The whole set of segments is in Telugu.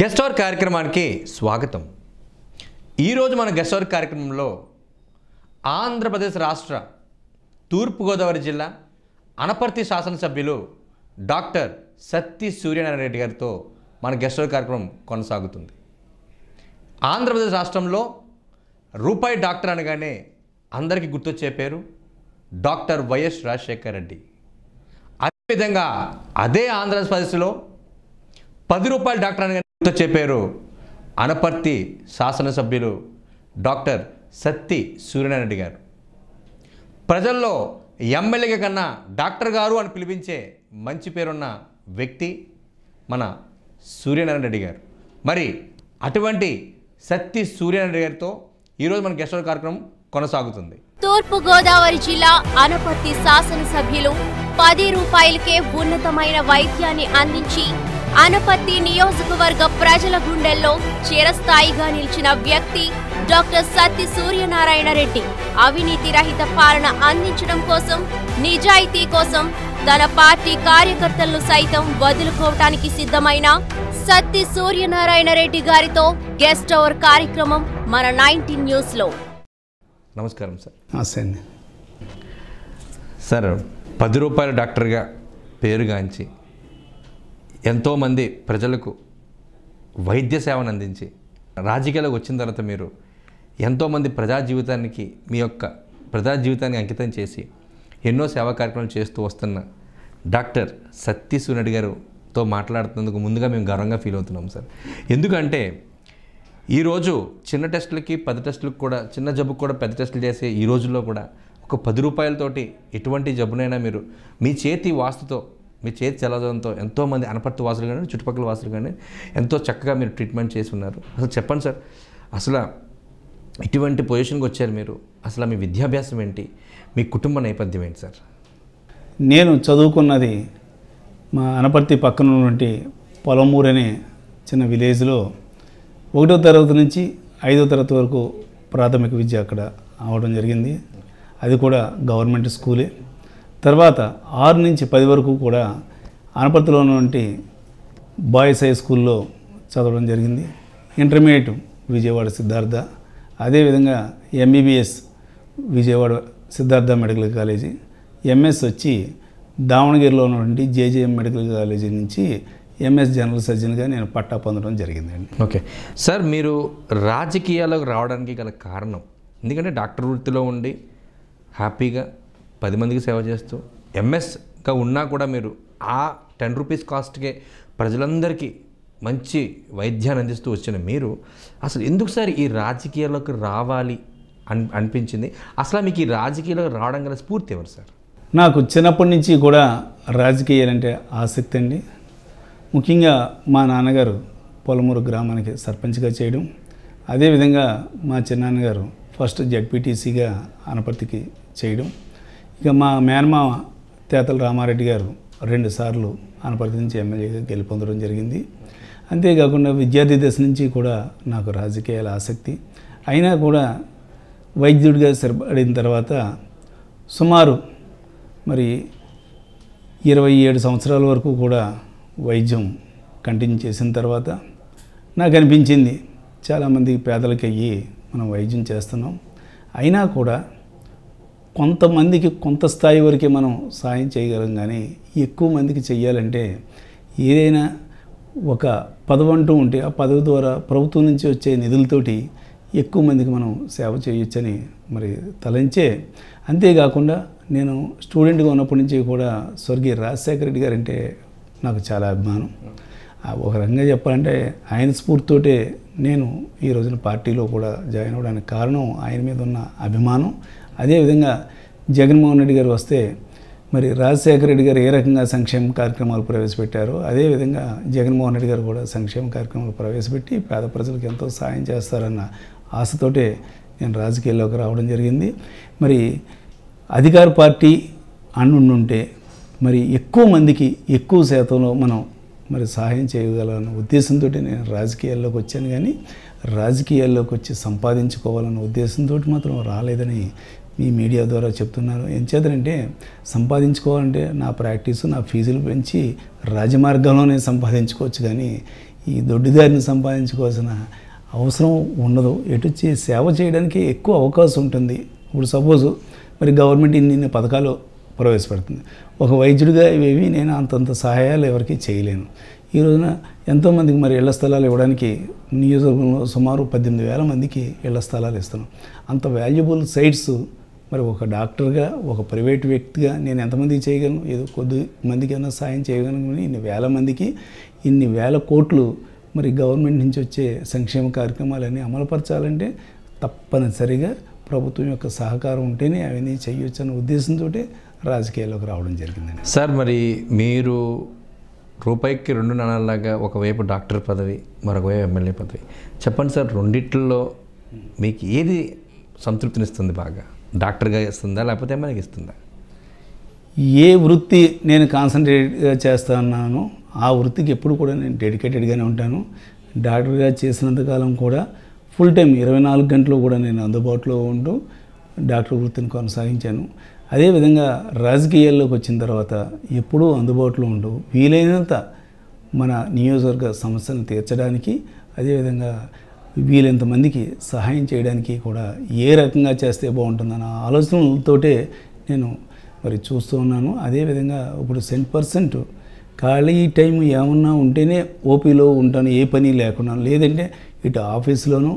గెస్ట్ అవర్ కార్యక్రమానికి స్వాగతం ఈరోజు మన గెస్ట్ అవర్ కార్యక్రమంలో ఆంధ్రప్రదేశ్ రాష్ట్ర తూర్పుగోదావరి జిల్లా అనపర్తి శాసనసభ్యులు డాక్టర్ సత్తి సూర్యనారాయణ రెడ్డి గారితో మన గెస్ట్ కార్యక్రమం కొనసాగుతుంది ఆంధ్రప్రదేశ్ రాష్ట్రంలో రూపాయి డాక్టర్ అనగానే అందరికీ గుర్తొచ్చే పేరు డాక్టర్ వైఎస్ రాజశేఖర్ రెడ్డి అదేవిధంగా అదే ఆంధ్రప్రదేశ్లో పది రూపాయల డాక్టర్ అనగానే గుర్తొచ్చే పేరు అనపర్తి శాసనసభ్యులు డాక్టర్ సత్తి సూర్యనారాయణ రెడ్డి గారు ప్రజల్లో ఎమ్మెల్యేగా కన్నా డాక్టర్ గారు అని పిలిపించే మంచి పేరున్న వ్యక్తి మన సూర్యనారాయణ రెడ్డి గారు మరి అటువంటి సత్తి సూర్యనారాయణ రెడ్డి గారితో ఈరోజు మన గెస్ట్ కార్యక్రమం కొనసాగుతుంది తూర్పు గోదావరి జిల్లా అనపర్తి శాసనసభ్యులు పది రూపాయలకే ఉన్నతమైన వైద్యాన్ని అందించి అనపత్తి నియోజకవర్గ ప్రజల గుండెల్లో చిరస్థాయిగా నిలిచిన వ్యక్తి డాక్టర్ సత్తి సూర్యనారాయణ రెడ్డి అవినీతి రహిత పాలన అందించడం కోసం నిజాయితీ కోసం తన పార్టీ కార్యకర్తలను సైతం వదులుకోవటానికి సిద్ధమైన సత్తి సూర్యనారాయణ రెడ్డి గారితో గెస్ట్ అవర్ కార్యక్రమం మన న్యూస్ న్యూస్లో నమస్కారం సార్ సార్ పది రూపాయల డాక్టర్గా పేరుగాంచి ఎంతోమంది ప్రజలకు వైద్య సేవను అందించి రాజకీయాలకు వచ్చిన తర్వాత మీరు ఎంతోమంది ప్రజా జీవితానికి మీ యొక్క ప్రజా జీవితాన్ని అంకితం చేసి ఎన్నో సేవా కార్యక్రమాలు చేస్తూ వస్తున్న డాక్టర్ సత్యసూనడి గారుతో మాట్లాడుతున్నందుకు ముందుగా మేము గర్వంగా ఫీల్ అవుతున్నాం సార్ ఎందుకంటే ఈరోజు చిన్న టెస్టులకి పది టెస్టులకు కూడా చిన్న జబ్బుకు కూడా పెద్ద టెస్టులు చేసే ఈ రోజుల్లో కూడా ఒక పది రూపాయలతోటి ఎటువంటి జబ్బునైనా మీరు మీ చేతి వాస్తుతో మీ చేతి చల్లదంతో ఎంతోమంది అనపర్తి వాసులు కానీ చుట్టుపక్కల వాసులు కానీ ఎంతో చక్కగా మీరు ట్రీట్మెంట్ చేసి ఉన్నారు అసలు చెప్పండి సార్ అసలు ఇటువంటి పొజిషన్కి వచ్చారు మీరు అసలు మీ విద్యాభ్యాసం ఏంటి మీ కుటుంబ నేపథ్యం ఏంటి సార్ నేను చదువుకున్నది మా అనపర్తి పక్కన ఉన్నటువంటి పొలమూరు అనే చిన్న విలేజ్లో ఒకటో తరగతి నుంచి ఐదో తరగతి వరకు ప్రాథమిక విద్య అక్కడ అవడం జరిగింది అది కూడా గవర్నమెంట్ స్కూలే తర్వాత ఆరు నుంచి పది వరకు కూడా అనపర్తిలో ఉన్నటువంటి బాయ్స్ హై స్కూల్లో చదవడం జరిగింది ఇంటర్మీడియట్ విజయవాడ సిద్ధార్థ అదేవిధంగా MBBS Vijayawada Siddhartha medical college MS వచ్చి దావణగిరిలో ఉన్నటువంటి జేజేఎం మెడికల్ కాలేజీ నుంచి ఎంఎస్ జనరల్ సర్జన్గా నేను పట్టా పొందడం జరిగిందండి ఓకే సార్ మీరు రాజకీయాలకు రావడానికి గల కారణం ఎందుకంటే డాక్టర్ వృత్తిలో ఉండి హ్యాపీగా పది మందికి సేవ చేస్తూ ఎంఎస్గా ఉన్నా కూడా మీరు ఆ టెన్ రూపీస్ కాస్ట్కే ప్రజలందరికీ మంచి వైద్యాన్ని అందిస్తూ వచ్చిన మీరు అసలు ఎందుకు సార్ ఈ రాజకీయాల్లోకి రావాలి అని అనిపించింది అసలు మీకు ఈ రాజకీయాలు రావడం గల స్ఫూర్తి ఎవరు సార్ నాకు చిన్నప్పటి నుంచి కూడా రాజకీయాలంటే ఆసక్తి అండి ముఖ్యంగా మా నాన్నగారు పొలమూరు గ్రామానికి సర్పంచ్గా చేయడం అదేవిధంగా మా చిన్నాన్నగారు ఫస్ట్ జడ్పీటీసీగా అనపర్తికి చేయడం ఇక మా మేనమామ తేతల రామారెడ్డి గారు రెండుసార్లు అనపర్తి నుంచి ఎమ్మెల్యేగా గెలుపొందడం జరిగింది అంతేకాకుండా విద్యార్థి దశ నుంచి కూడా నాకు రాజకీయాల ఆసక్తి అయినా కూడా వైద్యుడిగా సరిపడిన తర్వాత సుమారు మరి ఇరవై ఏడు సంవత్సరాల వరకు కూడా వైద్యం కంటిన్యూ చేసిన తర్వాత నాకు అనిపించింది చాలామంది పేదలకి అయ్యి మనం వైద్యం చేస్తున్నాం అయినా కూడా కొంతమందికి కొంత స్థాయి వరకే మనం సాయం చేయగలం కానీ ఎక్కువ మందికి చెయ్యాలంటే ఏదైనా ఒక పదవి అంటూ ఉంటే ఆ పదవి ద్వారా ప్రభుత్వం నుంచి వచ్చే నిధులతోటి ఎక్కువ మందికి మనం సేవ చేయొచ్చని మరి తలంచే అంతేకాకుండా నేను స్టూడెంట్గా ఉన్నప్పటి నుంచి కూడా స్వర్గీయ రాజశేఖర రెడ్డి గారు అంటే నాకు చాలా అభిమానం ఒక రంగా చెప్పాలంటే ఆయన స్ఫూర్తితోటే నేను ఈ రోజున పార్టీలో కూడా జాయిన్ అవ్వడానికి కారణం ఆయన మీద ఉన్న అభిమానం అదేవిధంగా జగన్మోహన్ రెడ్డి గారు వస్తే మరి రాజశేఖర రెడ్డి గారు ఏ రకంగా సంక్షేమ కార్యక్రమాలు ప్రవేశపెట్టారో అదేవిధంగా జగన్మోహన్ రెడ్డి గారు కూడా సంక్షేమ కార్యక్రమాలు ప్రవేశపెట్టి పేద ప్రజలకు ఎంతో సాయం చేస్తారన్న ఆశతోటే నేను రాజకీయాల్లోకి రావడం జరిగింది మరి అధికార పార్టీ అన్నుంటే మరి ఎక్కువ మందికి ఎక్కువ శాతంలో మనం మరి సహాయం చేయగలన్న ఉద్దేశంతో నేను రాజకీయాల్లోకి వచ్చాను కానీ రాజకీయాల్లోకి వచ్చి సంపాదించుకోవాలన్న ఉద్దేశంతో మాత్రం రాలేదని మీ మీడియా ద్వారా చెప్తున్నారు ఏం చేతనంటే సంపాదించుకోవాలంటే నా ప్రాక్టీసు నా ఫీజులు పెంచి రాజమార్గంలోనే సంపాదించుకోవచ్చు కానీ ఈ దొడ్డిదారిని సంపాదించుకోవాల్సిన అవసరం ఉండదు ఎటు సేవ చేయడానికి ఎక్కువ అవకాశం ఉంటుంది ఇప్పుడు సపోజ్ మరి గవర్నమెంట్ ఇన్ని పథకాలు ప్రవేశపెడుతుంది ఒక వైద్యుడిగా ఇవేవి నేను అంతంత సహాయాలు ఎవరికి చేయలేను ఈ రోజున ఎంతోమందికి మరి ఇళ్ల స్థలాలు ఇవ్వడానికి నియోజకవర్గంలో సుమారు పద్దెనిమిది వేల మందికి ఇళ్ల స్థలాలు ఇస్తున్నాం అంత వాల్యుబుల్ సైట్స్ మరి ఒక డాక్టర్గా ఒక ప్రైవేట్ వ్యక్తిగా నేను ఎంతమందికి చేయగలను ఏదో కొద్ది మందికి ఏమైనా సాయం చేయగలను ఇన్ని వేల మందికి ఇన్ని వేల కోట్లు మరి గవర్నమెంట్ నుంచి వచ్చే సంక్షేమ కార్యక్రమాలన్నీ అమలుపరచాలంటే తప్పనిసరిగా ప్రభుత్వం యొక్క సహకారం ఉంటేనే అవన్నీ చేయొచ్చు అనే ఉద్దేశంతో రాజకీయాల్లోకి రావడం జరిగిందండి సార్ మరి మీరు రూపాయికి రెండు నాణాలాగా ఒకవైపు డాక్టర్ పదవి మరొకవైపు ఎమ్మెల్యే పదవి చెప్పండి సార్ రెండిట్లో మీకు ఏది సంతృప్తినిస్తుంది బాగా డాక్టర్గా ఇస్తుందా లేకపోతే మనకి ఇస్తుందా ఏ వృత్తి నేను చేస్తా చేస్తున్నానో ఆ వృత్తికి ఎప్పుడు కూడా నేను డెడికేటెడ్గానే ఉంటాను డాక్టర్గా చేసినంతకాలం కూడా ఫుల్ టైం ఇరవై నాలుగు గంటలు కూడా నేను అందుబాటులో ఉంటూ డాక్టర్ వృత్తిని కొనసాగించాను అదేవిధంగా రాజకీయాల్లోకి వచ్చిన తర్వాత ఎప్పుడూ అందుబాటులో ఉండవు వీలైనంత మన నియోజకవర్గ సమస్యలను తీర్చడానికి అదేవిధంగా వీలెంతమందికి సహాయం చేయడానికి కూడా ఏ రకంగా చేస్తే బాగుంటుందన్న ఆలోచనలతోటే నేను మరి చూస్తూ ఉన్నాను అదేవిధంగా ఇప్పుడు సెంట్ పర్సెంట్ ఖాళీ టైం ఏమన్నా ఉంటేనే ఓపీలో ఉంటాను ఏ పని లేకుండా లేదంటే ఇటు ఆఫీస్లోనూ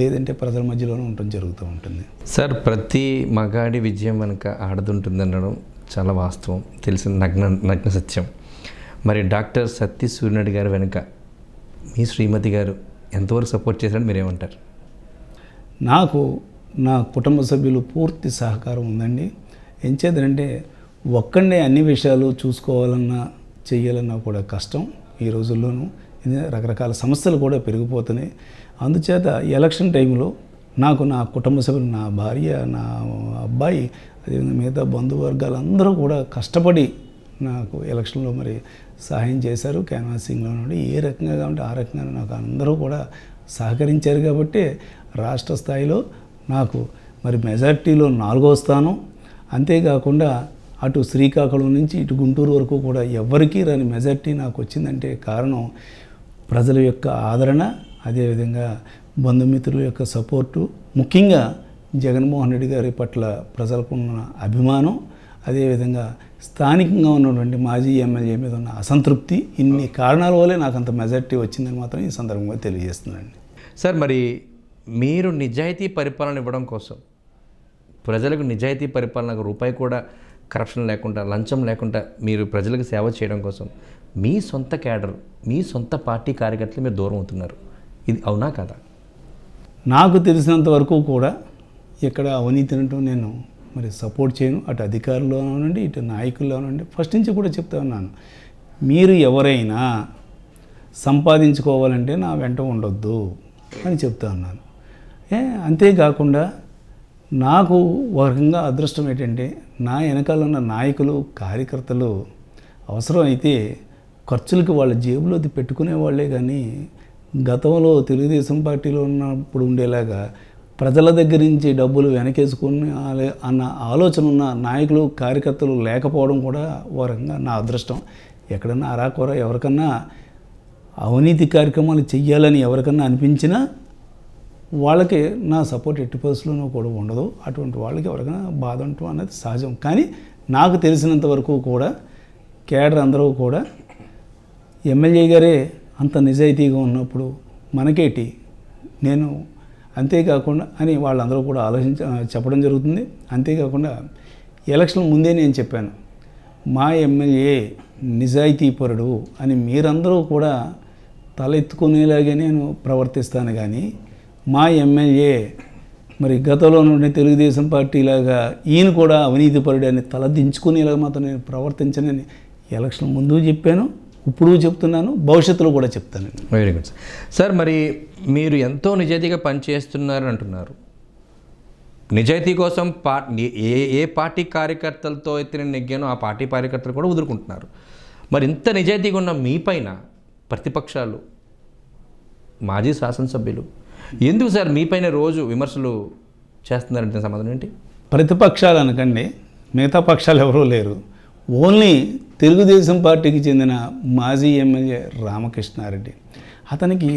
లేదంటే ప్రజల మధ్యలోనూ ఉండటం జరుగుతూ ఉంటుంది సార్ ప్రతి మగాడి విజయం వెనుక ఆడదుంటుంది అనడం చాలా వాస్తవం తెలిసిన నగ్న నగ్న సత్యం మరి డాక్టర్ సత్య గారు వెనుక మీ శ్రీమతి గారు ఎంతవరకు సపోర్ట్ చేశారని మీరేమంటారు నాకు నా కుటుంబ సభ్యులు పూర్తి సహకారం ఉందండి ఏం చేద్దంటే ఒక్కడే అన్ని విషయాలు చూసుకోవాలన్నా చేయాలన్నా కూడా కష్టం ఈ రోజుల్లోనూ రకరకాల సమస్యలు కూడా పెరిగిపోతున్నాయి అందుచేత ఎలక్షన్ టైంలో నాకు నా కుటుంబ సభ్యులు నా భార్య నా అబ్బాయి అదేవిధంగా మిగతా బంధువర్గాలు అందరూ కూడా కష్టపడి నాకు ఎలక్షన్లో మరి సహాయం చేశారు క్యాన్వాసింగ్లో నుండి ఏ రకంగా కాబట్టి ఆ రకంగా నాకు అందరూ కూడా సహకరించారు కాబట్టి రాష్ట్ర స్థాయిలో నాకు మరి మెజార్టీలో నాలుగో స్థానం అంతేకాకుండా అటు శ్రీకాకుళం నుంచి ఇటు గుంటూరు వరకు కూడా ఎవ్వరికీ రాని మెజార్టీ నాకు వచ్చిందంటే కారణం ప్రజల యొక్క ఆదరణ అదేవిధంగా బంధుమిత్రుల యొక్క సపోర్టు ముఖ్యంగా జగన్మోహన్ రెడ్డి గారి పట్ల ప్రజలకున్న అభిమానం అదేవిధంగా స్థానికంగా ఉన్నటువంటి మాజీ ఎమ్మెల్యే మీద ఉన్న అసంతృప్తి ఇన్ని కారణాల వల్లే నాకు అంత మెజార్టీ వచ్చిందని మాత్రం ఈ సందర్భంగా తెలియజేస్తున్నానండి సార్ మరి మీరు నిజాయితీ పరిపాలన ఇవ్వడం కోసం ప్రజలకు నిజాయితీ పరిపాలనకు రూపాయి కూడా కరప్షన్ లేకుండా లంచం లేకుండా మీరు ప్రజలకు సేవ చేయడం కోసం మీ సొంత క్యాడర్ మీ సొంత పార్టీ కార్యకర్తలు మీరు దూరం అవుతున్నారు ఇది అవునా కదా నాకు తెలిసినంత వరకు కూడా ఇక్కడ అవినీతి నేను మరి సపోర్ట్ చేయను అటు అధికారుల్లో ఉండండి ఇటు నాయకుల్లో ఉండండి ఫస్ట్ నుంచి కూడా చెప్తా ఉన్నాను మీరు ఎవరైనా సంపాదించుకోవాలంటే నా వెంట ఉండొద్దు అని చెప్తా ఉన్నాను ఏ అంతేకాకుండా నాకు ఒక రకంగా అదృష్టం ఏంటంటే నా వెనకాల ఉన్న నాయకులు కార్యకర్తలు అవసరమైతే ఖర్చులకు వాళ్ళ జేబులోది పెట్టుకునే వాళ్ళే కానీ గతంలో తెలుగుదేశం పార్టీలో ఉన్నప్పుడు ఉండేలాగా ప్రజల దగ్గర నుంచి డబ్బులు వెనకేసుకుని అన్న ఆలోచన ఉన్న నాయకులు కార్యకర్తలు లేకపోవడం కూడా వారంగా నా అదృష్టం ఎక్కడన్నా అరాకొర ఎవరికన్నా అవినీతి కార్యక్రమాలు చెయ్యాలని ఎవరికన్నా అనిపించినా వాళ్ళకి నా సపోర్ట్ ఎట్టి పరిస్థితుల్లోనూ కూడా ఉండదు అటువంటి వాళ్ళకి ఎవరికైనా బాధ ఉండటం అనేది సహజం కానీ నాకు తెలిసినంత వరకు కూడా కేడర్ అందరూ కూడా ఎమ్మెల్యే గారే అంత నిజాయితీగా ఉన్నప్పుడు మనకేటి నేను అంతేకాకుండా అని వాళ్ళందరూ కూడా ఆలోచించ చెప్పడం జరుగుతుంది అంతేకాకుండా ఎలక్షన్ ముందే నేను చెప్పాను మా ఎమ్మెల్యే నిజాయితీపరుడు అని మీరందరూ కూడా తలెత్తుకునేలాగే నేను ప్రవర్తిస్తాను కానీ మా ఎమ్మెల్యే మరి గతంలో నుండి తెలుగుదేశం పార్టీలాగా ఈయన కూడా అవినీతిపరుడు అని తలదించుకునేలాగా మాత్రం నేను ప్రవర్తించనని ఎలక్షన్ ముందు చెప్పాను ఇప్పుడు చెప్తున్నాను భవిష్యత్తులో కూడా చెప్తాను వెరీ గుడ్ సార్ సార్ మరి మీరు ఎంతో నిజాయితీగా పనిచేస్తున్నారు అంటున్నారు నిజాయితీ కోసం పా ఏ ఏ పార్టీ కార్యకర్తలతో అయితే నేను నెగ్గానో ఆ పార్టీ కార్యకర్తలు కూడా వదులుకుంటున్నారు మరి ఇంత నిజాయితీగా ఉన్న మీ పైన ప్రతిపక్షాలు మాజీ శాసనసభ్యులు ఎందుకు సార్ మీపైన రోజు విమర్శలు చేస్తున్నారంటే సమాధానం ఏంటి ప్రతిపక్షాలు అనకండి మిగతా పక్షాలు ఎవరూ లేరు ఓన్లీ తెలుగుదేశం పార్టీకి చెందిన మాజీ ఎమ్మెల్యే రామకృష్ణారెడ్డి అతనికి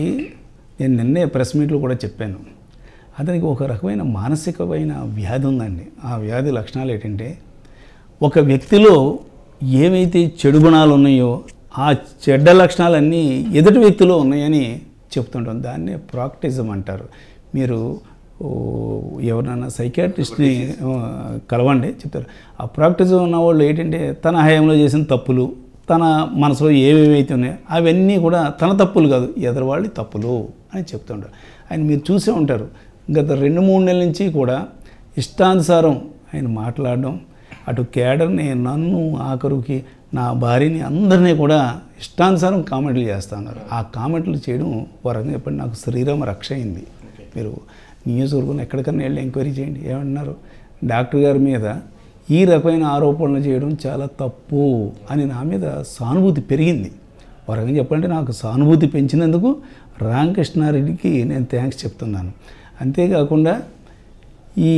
నేను నిన్నే ప్రెస్ మీట్లో కూడా చెప్పాను అతనికి ఒక రకమైన మానసికమైన వ్యాధి ఉందండి ఆ వ్యాధి లక్షణాలు ఏంటంటే ఒక వ్యక్తిలో ఏమైతే చెడు గుణాలు ఉన్నాయో ఆ చెడ్డ లక్షణాలన్నీ ఎదుటి వ్యక్తిలో ఉన్నాయని చెప్తుంటాం దాన్నే ప్రాక్టిజం అంటారు మీరు ఎవరినైనా సైకాట్రిస్ట్ని కలవండి చెప్తారు ఆ ప్రాక్టీస్ ఉన్న వాళ్ళు ఏంటంటే తన హయాంలో చేసిన తప్పులు తన మనసులో ఏవేవి అయితే ఉన్నాయో అవన్నీ కూడా తన తప్పులు కాదు ఎదరవాళ్ళు తప్పులు అని చెప్తుంటారు ఆయన మీరు చూసే ఉంటారు గత రెండు మూడు నెలల నుంచి కూడా ఇష్టానుసారం ఆయన మాట్లాడడం అటు కేడర్ని నన్ను ఆఖరుకి నా భార్యని అందరినీ కూడా ఇష్టానుసారం కామెంట్లు చేస్తున్నారు ఆ కామెంట్లు చేయడం వరంగా చెప్పండి నాకు శరీరం రక్ష అయింది మీరు నియోజకవర్గం ఎక్కడికన్నా వెళ్ళి ఎంక్వైరీ చేయండి ఏమంటున్నారు డాక్టర్ గారి మీద ఈ రకమైన ఆరోపణలు చేయడం చాలా తప్పు అని నా మీద సానుభూతి పెరిగింది వారు ఏం చెప్పాలంటే నాకు సానుభూతి పెంచినందుకు రామకృష్ణారెడ్డికి నేను థ్యాంక్స్ చెప్తున్నాను అంతేకాకుండా ఈ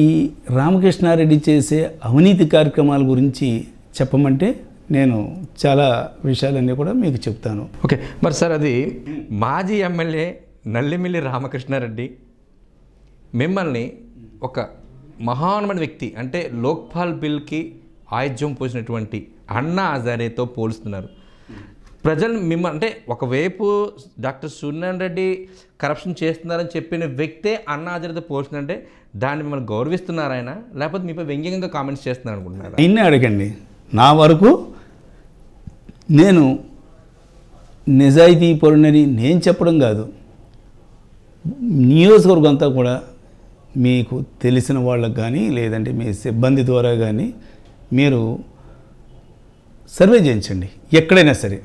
రామకృష్ణారెడ్డి చేసే అవినీతి కార్యక్రమాల గురించి చెప్పమంటే నేను చాలా విషయాలన్నీ కూడా మీకు చెప్తాను ఓకే మరి సార్ అది మాజీ ఎమ్మెల్యే నల్లిమిల్లి రామకృష్ణారెడ్డి మిమ్మల్ని ఒక మహానమైన వ్యక్తి అంటే లోక్పాల్ బిల్కి ఆయుధ్యం పోసినటువంటి అన్నా హజారేతో పోలుస్తున్నారు ప్రజలు మిమ్మల్ని అంటే ఒకవైపు డాక్టర్ సూర్యనారాయణ రెడ్డి కరప్షన్ చేస్తున్నారని చెప్పిన వ్యక్తే అన్నా హజారేతో పోల్చిందంటే దాన్ని మిమ్మల్ని గౌరవిస్తున్నారు ఆయన లేకపోతే మీపై వ్యంగ్యంగా కామెంట్స్ చేస్తున్నారు అనుకుంటున్నారు నిన్నే అడగండి నా వరకు నేను నిజాయితీ పరుణని నేను చెప్పడం కాదు నియోజకవర్గం అంతా కూడా మీకు తెలిసిన వాళ్ళకు కానీ లేదంటే మీ సిబ్బంది ద్వారా కానీ మీరు సర్వే చేయించండి ఎక్కడైనా సరే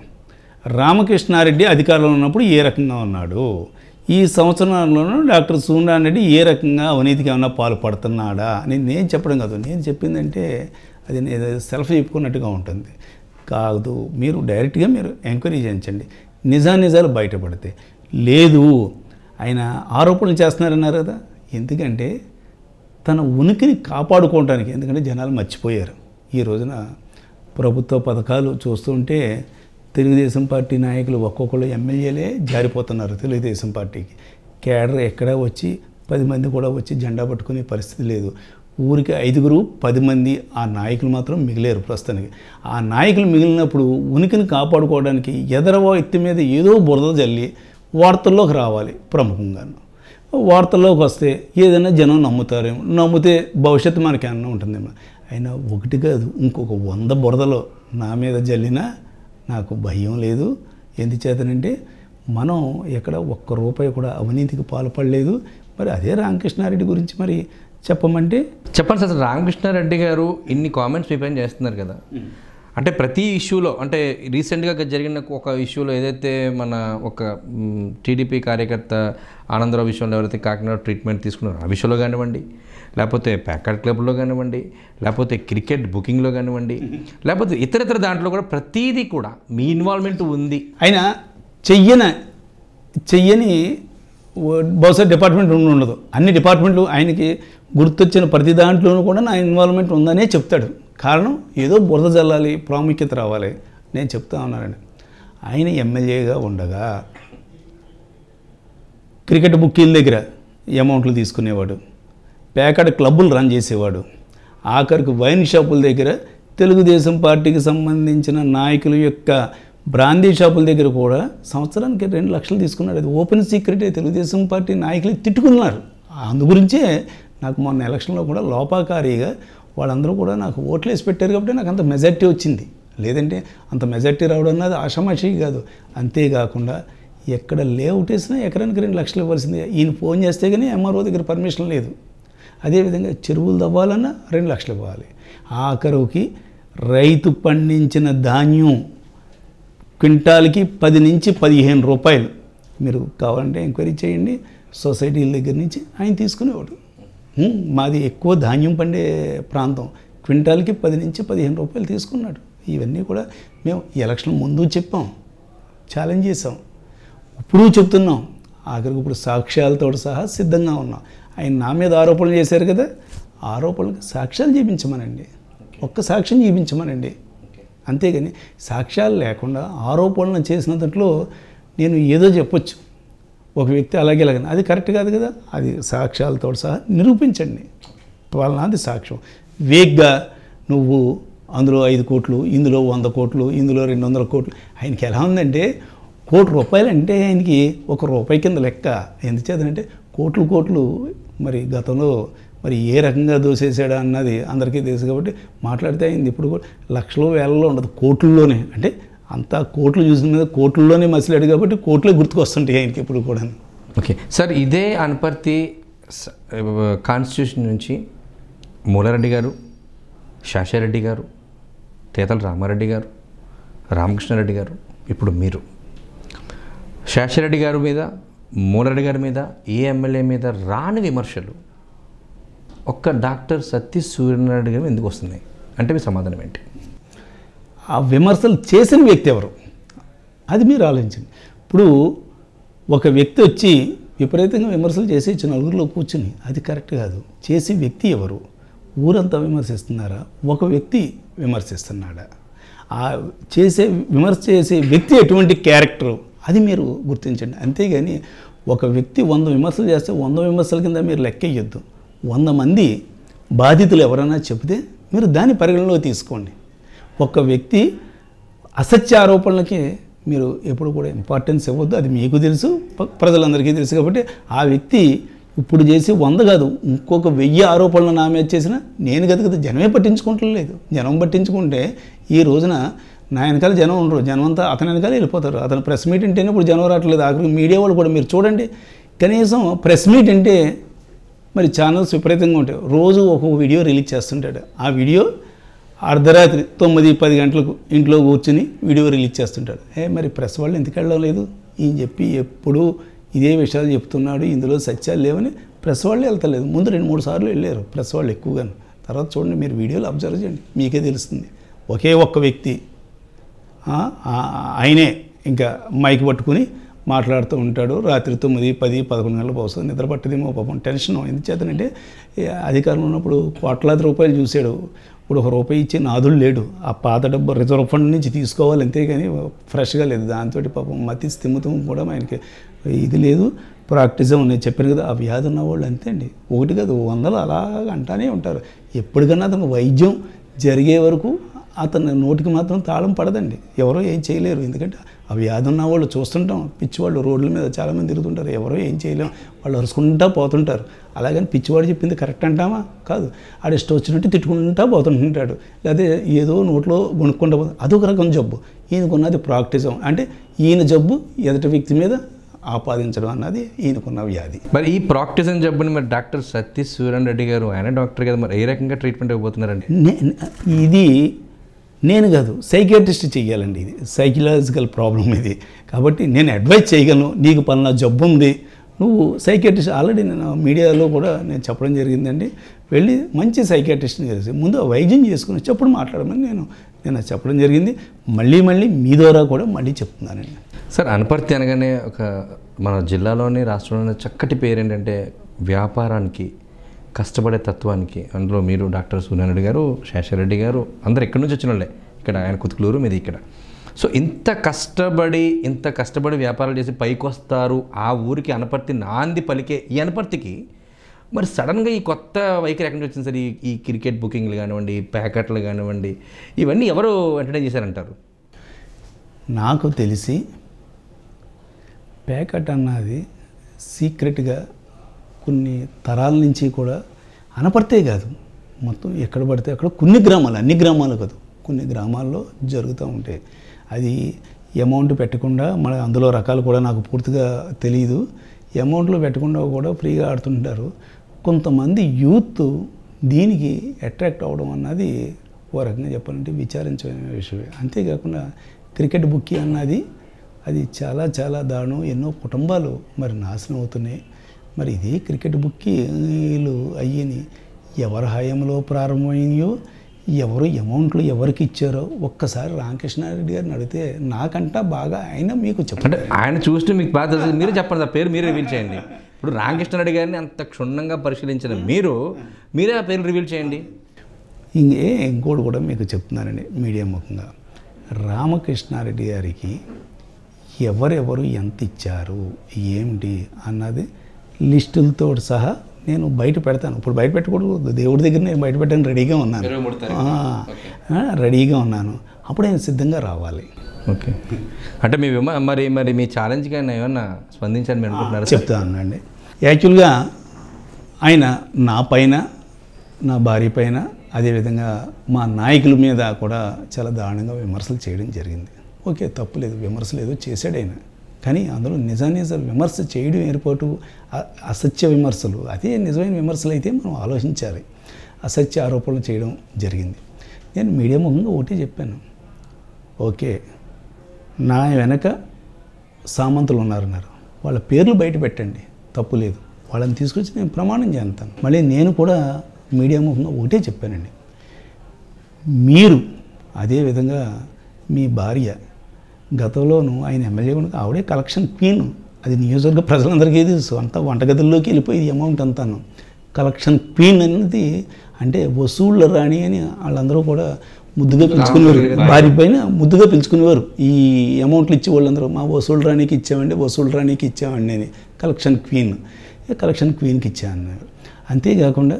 రామకృష్ణారెడ్డి అధికారంలో ఉన్నప్పుడు ఏ రకంగా ఉన్నాడు ఈ సంవత్సరంలోనూ డాక్టర్ సూర్యనారాయణ రెడ్డి ఏ రకంగా అవినీతికి ఏమైనా పాల్పడుతున్నాడా అని నేను చెప్పడం కాదు నేను చెప్పిందంటే అది నేను సెల్ఫ్ చెప్పుకున్నట్టుగా ఉంటుంది కాదు మీరు డైరెక్ట్గా మీరు ఎంక్వైరీ చేయించండి నిజానిజాలు బయటపడితే లేదు ఆయన ఆరోపణలు చేస్తున్నారన్నారు కదా ఎందుకంటే తన ఉనికిని కాపాడుకోవడానికి ఎందుకంటే జనాలు మర్చిపోయారు ఈ రోజున ప్రభుత్వ పథకాలు చూస్తుంటే తెలుగుదేశం పార్టీ నాయకులు ఒక్కొక్కరు ఎమ్మెల్యేలే జారిపోతున్నారు తెలుగుదేశం పార్టీకి కేడర్ ఎక్కడా వచ్చి పది మంది కూడా వచ్చి జెండా పట్టుకునే పరిస్థితి లేదు ఊరికి ఐదుగురు పది మంది ఆ నాయకులు మాత్రం మిగిలేరు ప్రస్తుతానికి ఆ నాయకులు మిగిలినప్పుడు ఉనికిని కాపాడుకోవడానికి ఎదరవో ఎత్తి మీద ఏదో బురద జల్లి వార్తల్లోకి రావాలి ప్రముఖంగాను వార్తల్లోకి వస్తే ఏదైనా జనం నమ్ముతారేమో నమ్మితే భవిష్యత్తు మనకేమన్నా ఉంటుందేమో అయినా ఒకటి కాదు ఇంకొక వంద బురదలో నా మీద జల్లినా నాకు భయం లేదు ఎందుచేతనంటే మనం ఎక్కడ ఒక్క రూపాయి కూడా అవినీతికి పాల్పడలేదు మరి అదే రామకృష్ణారెడ్డి గురించి మరి చెప్పమంటే చెప్పండి సార్ రామకృష్ణారెడ్డి గారు ఇన్ని కామెంట్స్ పైన చేస్తున్నారు కదా అంటే ప్రతి ఇష్యూలో అంటే రీసెంట్గా జరిగిన ఒక ఇష్యూలో ఏదైతే మన ఒక టీడీపీ కార్యకర్త ఆనందరావు విషయంలో ఎవరైతే కాకినాడ ట్రీట్మెంట్ తీసుకున్నారో ఆ విషయంలో కానివ్వండి లేకపోతే ప్యాకెట్ క్లబ్లో కానివ్వండి లేకపోతే క్రికెట్ బుకింగ్లో కానివ్వండి లేకపోతే ఇతరితర దాంట్లో కూడా ప్రతీది కూడా మీ ఇన్వాల్వ్మెంట్ ఉంది అయినా చెయ్యన చెయ్యని బహుశా డిపార్ట్మెంట్ ఉండి ఉండదు అన్ని డిపార్ట్మెంట్లు ఆయనకి గుర్తొచ్చిన ప్రతి దాంట్లోనూ కూడా నా ఇన్వాల్వ్మెంట్ ఉందనే చెప్తాడు కారణం ఏదో బురద జల్లాలి ప్రాముఖ్యత రావాలి నేను చెప్తా ఉన్నానండి ఆయన ఎమ్మెల్యేగా ఉండగా క్రికెట్ బుక్కీల దగ్గర అమౌంట్లు తీసుకునేవాడు పేకాడ క్లబ్బులు రన్ చేసేవాడు ఆఖరికి వైన్ షాపుల దగ్గర తెలుగుదేశం పార్టీకి సంబంధించిన నాయకుల యొక్క బ్రాందీ షాపుల దగ్గర కూడా సంవత్సరానికి రెండు లక్షలు తీసుకున్నాడు అది ఓపెన్ సీక్రెట్ తెలుగుదేశం పార్టీ నాయకులు తిట్టుకున్నారు అందు గురించే నాకు మొన్న ఎలక్షన్లో కూడా లోపాకారీగా వాళ్ళందరూ కూడా నాకు ఓట్లు వేసి పెట్టారు కాబట్టి నాకు అంత మెజార్టీ వచ్చింది లేదంటే అంత మెజార్టీ రావడం అన్నది ఆషమాషి కాదు అంతేకాకుండా ఎక్కడ లేఅవుట్ వేసినా ఎకరానికి రెండు లక్షలు ఇవ్వాల్సింది ఈయన ఫోన్ చేస్తే కానీ ఎంఆర్ఓ దగ్గర పర్మిషన్ లేదు అదేవిధంగా చెరువులు తవ్వాలన్నా రెండు లక్షలు ఇవ్వాలి ఆఖరుకి రైతు పండించిన ధాన్యం క్వింటాల్కి పది నుంచి పదిహేను రూపాయలు మీరు కావాలంటే ఎంక్వైరీ చేయండి సొసైటీల దగ్గర నుంచి ఆయన తీసుకునేవాడు మాది ఎక్కువ ధాన్యం పండే ప్రాంతం క్వింటాల్కి పది నుంచి పదిహేను రూపాయలు తీసుకున్నాడు ఇవన్నీ కూడా మేము ఎలక్షన్ ముందు చెప్పాం ఛాలెంజ్ చేసాం ఇప్పుడు చెప్తున్నాం ఆఖరికి ఇప్పుడు సాక్ష్యాలతో సహా సిద్ధంగా ఉన్నాం ఆయన నా మీద ఆరోపణలు చేశారు కదా ఆరోపణలకు సాక్ష్యాలు చూపించమనండి ఒక్క సాక్ష్యం చూపించమనండి అంతేగాని సాక్ష్యాలు లేకుండా ఆరోపణలు చేసిన దాంట్లో నేను ఏదో చెప్పొచ్చు ఒక వ్యక్తి అలాగే అలాగే అది కరెక్ట్ కాదు కదా అది సాక్ష్యాలతో సహా నిరూపించండి వాళ్ళనాది సాక్ష్యం వేగ్గా నువ్వు అందులో ఐదు కోట్లు ఇందులో వంద కోట్లు ఇందులో రెండు వందల కోట్లు ఆయనకి ఎలా ఉందంటే కోటి రూపాయలు అంటే ఆయనకి ఒక రూపాయి కింద లెక్క ఎందుచేతనంటే కోట్లు కోట్లు మరి గతంలో మరి ఏ రకంగా దోసేసాడా అన్నది అందరికీ తెలుసు కాబట్టి మాట్లాడితే అయింది ఇప్పుడు లక్షలు వేలలో ఉండదు కోట్లలోనే అంటే అంతా కోర్టులు చూసిన మీద కోర్టుల్లోనే మసిలాడు కాబట్టి కోట్లే గుర్తుకొస్తుంటాయి ఆయనకి ఇప్పుడు కూడా ఓకే సార్ ఇదే అనపర్తి కాన్స్టిట్యూషన్ నుంచి మూలారెడ్డి గారు శాషారెడ్డి గారు తేతల రామారెడ్డి గారు రామకృష్ణారెడ్డి గారు ఇప్పుడు మీరు శాషారెడ్డి గారి మీద మూలారెడ్డి గారి మీద ఏ ఎమ్మెల్యే మీద రాని విమర్శలు ఒక్క డాక్టర్ సత్య సూర్యనారాయణ గారు ఎందుకు వస్తున్నాయి అంటే మీ సమాధానం ఏంటి ఆ విమర్శలు చేసిన వ్యక్తి ఎవరు అది మీరు ఆలోచించండి ఇప్పుడు ఒక వ్యక్తి వచ్చి విపరీతంగా విమర్శలు చేసి నలుగురిలో కూర్చుని అది కరెక్ట్ కాదు చేసే వ్యక్తి ఎవరు ఊరంతా విమర్శిస్తున్నారా ఒక వ్యక్తి విమర్శిస్తున్నాడా ఆ చేసే విమర్శ చేసే వ్యక్తి ఎటువంటి క్యారెక్టరు అది మీరు గుర్తించండి అంతేగాని ఒక వ్యక్తి వంద విమర్శలు చేస్తే వంద విమర్శల కింద మీరు లెక్కేయొద్దు వంద మంది బాధితులు ఎవరైనా చెబితే మీరు దాని పరిగణలో తీసుకోండి ఒక వ్యక్తి అసత్య ఆరోపణలకి మీరు ఎప్పుడు కూడా ఇంపార్టెన్స్ ఇవ్వద్దు అది మీకు తెలుసు ప్రజలందరికీ తెలుసు కాబట్టి ఆ వ్యక్తి ఇప్పుడు చేసి వంద కాదు ఇంకొక వెయ్యి ఆరోపణలు నా మీద చేసిన నేను కదా కదా జనమే పట్టించుకుంటలేదు జనం పట్టించుకుంటే ఈ రోజున నా వెనకాల జనం ఉండరు జనం అంతా అతని వెనకాల వెళ్ళిపోతారు అతను ప్రెస్ మీట్ అంటే ఇప్పుడు జనం రావట్లేదు ఆఖరి మీడియా వాళ్ళు కూడా మీరు చూడండి కనీసం ప్రెస్ మీట్ అంటే మరి ఛానల్స్ విపరీతంగా ఉంటాయి రోజు ఒక్కొక్క వీడియో రిలీజ్ చేస్తుంటాడు ఆ వీడియో అర్ధరాత్రి తొమ్మిది పది గంటలకు ఇంట్లో కూర్చుని వీడియో రిలీజ్ చేస్తుంటాడు ఏ మరి ప్రెస్ వాళ్ళు ఎందుకు వెళ్ళడం లేదు ఈయన చెప్పి ఎప్పుడు ఇదే విషయాలు చెప్తున్నాడు ఇందులో సత్యాలు లేవని ప్రెస్ వాళ్ళు వెళ్తలేదు ముందు రెండు మూడు సార్లు వెళ్ళారు ప్రెస్ వాళ్ళు ఎక్కువగాను తర్వాత చూడండి మీరు వీడియోలు అబ్జర్వ్ చేయండి మీకే తెలుస్తుంది ఒకే ఒక్క వ్యక్తి ఆయనే ఇంకా మైక్ పట్టుకుని మాట్లాడుతూ ఉంటాడు రాత్రి తొమ్మిది పది పదకొండు గంటలకు పోస్తుంది నిద్ర పట్టదేమో పాపం టెన్షన్ ఎందుచేతనంటే అధికారంలో ఉన్నప్పుడు కోట్లాది రూపాయలు చూశాడు ఇప్పుడు ఒక రూపాయి ఇచ్చే నాదుడు లేడు ఆ పాత డబ్బు రిజర్వ్ ఫండ్ నుంచి తీసుకోవాలి అంతేగాని ఫ్రెష్గా లేదు దాంతో పాపం మతి స్థిమతం కూడా ఆయనకి ఇది లేదు ప్రాక్టిజం నేను చెప్పాను కదా ఆ వ్యాధి ఉన్న వాళ్ళు అంతే అండి ఒకటి కాదు వందలు అలాగ అంటానే ఉంటారు ఎప్పటికన్నా అతను వైద్యం జరిగే వరకు అతని నోటికి మాత్రం తాళం పడదండి ఎవరో ఏం చేయలేరు ఎందుకంటే ఆ వ్యాధి ఉన్న వాళ్ళు చూస్తుంటాం పిచ్చివాళ్ళు రోడ్ల మీద చాలామంది తిరుగుతుంటారు ఎవరో ఏం చేయలేం వాళ్ళు అరుచుకుంటా పోతుంటారు అలాగని పిచ్చివాడు చెప్పింది కరెక్ట్ అంటామా కాదు ఆడు ఇష్టం వచ్చినట్టు తిట్టుకుంటా పోతుంటుంటాడు లేదా ఏదో నోట్లో కొనుక్కుంటా పోతుంది అదొక రకం జబ్బు ఈయనకున్నది ప్రాక్టిజం అంటే ఈయన జబ్బు ఎదుటి వ్యక్తి మీద ఆపాదించడం అన్నది ఈయనకున్న వ్యాధి మరి ఈ ప్రాక్టీస్ అని జబ్బుని మరి డాక్టర్ సతీష్ సూర్యన్ రెడ్డి గారు ఆయన డాక్టర్ గారు మరి ఏ రకంగా ట్రీట్మెంట్ ఇవ్వబోతున్నారండి ఇది నేను కాదు సైకియాట్రిస్ట్ చేయాలండి ఇది సైకలాజికల్ ప్రాబ్లం ఇది కాబట్టి నేను అడ్వైజ్ చేయగలను నీకు పలానా జబ్బు ఉంది నువ్వు సైకియాట్రిస్ట్ ఆల్రెడీ నేను మీడియాలో కూడా నేను చెప్పడం జరిగిందండి వెళ్ళి మంచి సైకియాట్రిస్ట్ని తెలిసి ముందు వైద్యం చేసుకుని చెప్పుడు మాట్లాడమని నేను నేను చెప్పడం జరిగింది మళ్ళీ మళ్ళీ మీ ద్వారా కూడా మళ్ళీ చెప్తున్నానండి సార్ అనుపర్తి అనగానే ఒక మన జిల్లాలోని రాష్ట్రంలోని చక్కటి పేరు ఏంటంటే వ్యాపారానికి కష్టపడే తత్వానికి అందులో మీరు డాక్టర్ సూర్యారెడ్డి గారు శేషరెడ్డి గారు అందరు ఎక్కడి నుంచి వచ్చిన వాళ్ళే ఇక్కడ ఆయన కుతుకులూరు మీది ఇక్కడ సో ఇంత కష్టపడి ఇంత కష్టపడి వ్యాపారాలు చేసి పైకి వస్తారు ఆ ఊరికి అనపర్తి నాంది పలికే ఈ అనపర్తికి మరి సడన్గా ఈ కొత్త వైఖరి ఎక్కడి నుంచి వచ్చింది సార్ ఈ క్రికెట్ బుకింగ్లు కానివ్వండి ప్యాకెట్లు కానివ్వండి ఇవన్నీ ఎవరు ఎంటర్టైన్ చేశారంటారు నాకు తెలిసి ప్యాకెట్ అన్నది సీక్రెట్గా కొన్ని తరాల నుంచి కూడా అనపడితే కాదు మొత్తం ఎక్కడ పడితే అక్కడ కొన్ని గ్రామాలు అన్ని గ్రామాలు కాదు కొన్ని గ్రామాల్లో జరుగుతూ ఉంటాయి అది అమౌంట్ పెట్టకుండా మన అందులో రకాలు కూడా నాకు పూర్తిగా తెలియదు అమౌంట్లో పెట్టకుండా కూడా ఫ్రీగా ఆడుతుంటారు కొంతమంది యూత్ దీనికి అట్రాక్ట్ అవ్వడం అన్నది ఓ రకంగా చెప్పాలంటే విచారించిన విషయమే అంతేకాకుండా క్రికెట్ బుక్కి అన్నది అది చాలా చాలా దారుణం ఎన్నో కుటుంబాలు మరి నాశనం అవుతున్నాయి మరి ఇది క్రికెట్ బుక్కీలు అయ్యని ఎవరు హయాంలో ప్రారంభమైనయో ఎవరు అమౌంట్లు ఎవరికి ఇచ్చారో ఒక్కసారి రామకృష్ణారెడ్డి గారిని అడిగితే నాకంటా బాగా ఆయన మీకు చెప్పండి ఆయన చూస్తే మీకు బాధ తెలుసు చెప్పండి ఆ పేరు మీరు రివీల్ చేయండి ఇప్పుడు రామకృష్ణారెడ్డి గారిని అంత క్షుణ్ణంగా పరిశీలించిన మీరు మీరే ఆ పేరు రివీల్ చేయండి ఇంకే ఇంకోటి కూడా మీకు చెప్తున్నానండి మీడియా ముఖంగా రామకృష్ణారెడ్డి గారికి ఎవరెవరు ఎంత ఇచ్చారు ఏమిటి అన్నది లిస్టులతో సహా నేను బయట పెడతాను ఇప్పుడు బయట పెట్టకూడదు దేవుడి దగ్గర నేను బయట పెట్టాను రెడీగా ఉన్నాను రెడీగా ఉన్నాను అప్పుడు నేను సిద్ధంగా రావాలి ఓకే అంటే మీ మరి మరి మీ ఛాలెంజ్గా కానీ ఏమన్నా స్పందించాను మీరు అనుకుంటున్నారు చెప్తాను అండి యాక్చువల్గా ఆయన నా పైన నా భార్య పైన అదేవిధంగా మా నాయకుల మీద కూడా చాలా దారుణంగా విమర్శలు చేయడం జరిగింది ఓకే తప్పు లేదు విమర్శ లేదు చేశాడు కానీ అందులో నిజ విమర్శ చేయడం ఏర్పాటు అసత్య విమర్శలు అదే నిజమైన విమర్శలు అయితే మనం ఆలోచించాలి అసత్య ఆరోపణలు చేయడం జరిగింది నేను మీడియా ముఖంగా ఒకటే చెప్పాను ఓకే నా వెనక సామంతులు ఉన్నారన్నారు వాళ్ళ పేర్లు బయట పెట్టండి తప్పు లేదు వాళ్ళని తీసుకొచ్చి నేను ప్రమాణం చేస్తాను మళ్ళీ నేను కూడా మీడియా ముఖంగా ఒకటే చెప్పానండి మీరు అదే విధంగా మీ భార్య గతంలోనూ ఆయన ఎమ్మెల్యే కనుక ఆవిడే కలెక్షన్ క్వీన్ అది నియోజకవర్గ ప్రజలందరికీ తెలుసు అంతా వంటగదుల్లోకి వెళ్ళిపోయి అమౌంట్ అంతాను కలెక్షన్ క్వీన్ అనేది అంటే వసూళ్ళ రాణి అని వాళ్ళందరూ కూడా ముద్దుగా పిలుచుకునేవారు వారి పైన ముద్దుగా పిలుచుకునేవారు ఈ అమౌంట్లు ఇచ్చే వాళ్ళందరూ మా వసూలు రాణికి ఇచ్చామండి వసూలు రాణికి ఇచ్చామండి అని కలెక్షన్ క్వీన్ కలెక్షన్ క్వీన్కి ఇచ్చామన్నారు అంతేకాకుండా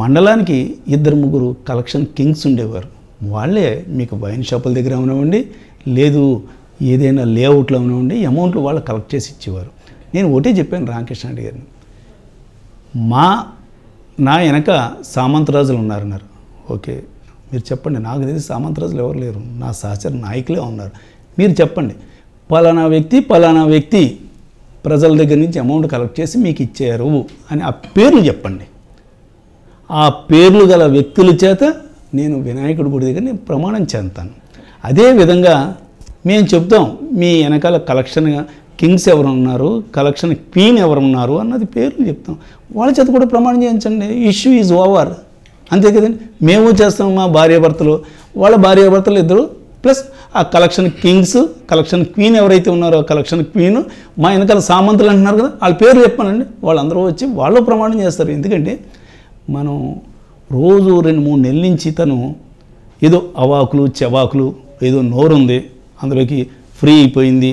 మండలానికి ఇద్దరు ముగ్గురు కలెక్షన్ కింగ్స్ ఉండేవారు వాళ్ళే మీకు వైన్ షాపుల దగ్గర ఉన్నామండి లేదు ఏదైనా లేఅవుట్లో ఉండి అమౌంట్లు వాళ్ళు కలెక్ట్ చేసి ఇచ్చేవారు నేను ఒకటే చెప్పాను రామకృష్ణ రెడ్డి గారిని మా నా వెనక సామంతరాజులు ఉన్నారన్నారు ఓకే మీరు చెప్పండి నాకు తెలిసి సామంతరాజులు ఎవరు లేరు నా సహచర నాయకులే ఉన్నారు మీరు చెప్పండి పలానా వ్యక్తి పలానా వ్యక్తి ప్రజల దగ్గర నుంచి అమౌంట్ కలెక్ట్ చేసి మీకు ఇచ్చారు అని ఆ పేర్లు చెప్పండి ఆ పేర్లు గల వ్యక్తుల చేత నేను వినాయకుడి గుడి దగ్గర నేను ప్రమాణం చేస్తాను అదేవిధంగా మేము చెప్తాం మీ వెనకాల కలెక్షన్ కింగ్స్ ఎవరు ఉన్నారు కలెక్షన్ క్వీన్ ఎవరు ఉన్నారు అన్నది పేర్లు చెప్తాం వాళ్ళ చేత కూడా ప్రమాణం చేయించండి ఇష్యూ ఈజ్ ఓవర్ అంతే కదండి మేము చేస్తాం మా భార్యాభర్తలు వాళ్ళ భార్యాభర్తలు ఇద్దరు ప్లస్ ఆ కలెక్షన్ కింగ్స్ కలెక్షన్ క్వీన్ ఎవరైతే ఉన్నారో కలెక్షన్ క్వీన్ మా వెనకాల సామంతులు అంటున్నారు కదా వాళ్ళ పేరు చెప్పానండి వాళ్ళందరూ వచ్చి వాళ్ళు ప్రమాణం చేస్తారు ఎందుకంటే మనం రోజు రెండు మూడు నెలల నుంచి తను ఏదో అవాకులు చెవాకులు ఏదో నోరు ఉంది అందులోకి ఫ్రీ అయిపోయింది